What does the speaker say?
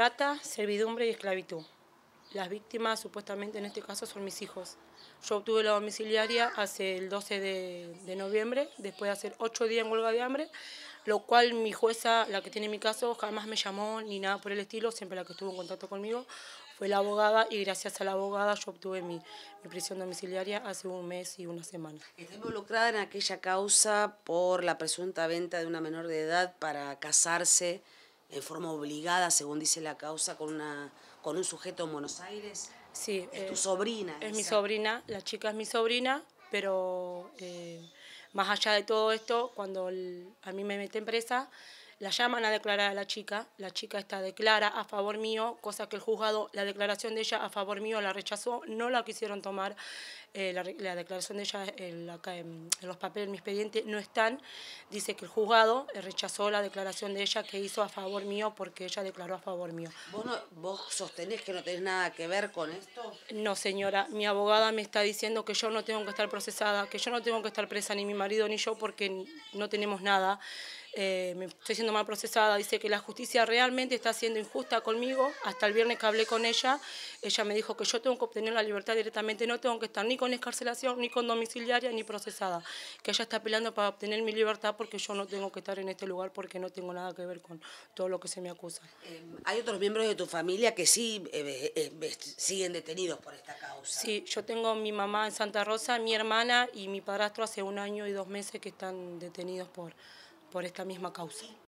Trata, servidumbre y esclavitud. Las víctimas supuestamente en este caso son mis hijos. Yo obtuve la domiciliaria hace el 12 de, noviembre, después de hacer ocho días en huelga de hambre, lo cual mi jueza, la que tiene mi caso, jamás me llamó ni nada por el estilo, siempre la que estuvo en contacto conmigo fue la abogada y gracias a la abogada yo obtuve mi, mi prisión domiciliaria hace un mes y una semana. Está involucrada en aquella causa por la presunta venta de una menor de edad para casarse en forma obligada, según dice la causa, con, una, con un sujeto en Buenos Aires. Sí. Es eh, tu sobrina. Es mi sobrina, la chica es mi sobrina, pero eh, más allá de todo esto, cuando a mí me meten presa, la llaman a declarar a la chica, la chica está declara a favor mío, cosa que el juzgado, la declaración de ella a favor mío la rechazó, no la quisieron tomar, eh, la, declaración de ella en, los papeles, en mi expediente, no están. Dice que el juzgado eh, rechazó la declaración de ella que hizo a favor mío porque ella declaró a favor mío. ¿Vos, vos sostenés que no tenés nada que ver con esto? No, señora, mi abogada me está diciendo que yo no tengo que estar procesada, que yo no tengo que estar presa ni mi marido ni yo porque no tenemos nada. Eh, me estoy siendo mal procesada, dice que la justicia realmente está siendo injusta conmigo, hasta el viernes que hablé con ella, ella me dijo que yo tengo que obtener la libertad directamente, no tengo que estar ni con escarcelación, ni con domiciliaria, ni procesada, que ella está apelando para obtener mi libertad porque yo no tengo que estar en este lugar porque no tengo nada que ver con todo lo que se me acusa. Eh, hay otros miembros de tu familia que sí eh, siguen detenidos por esta causa. Sí, yo tengo mi mamá en Santa Rosa, mi hermana y mi padrastro hace un año y dos meses que están detenidos por por esta misma causa.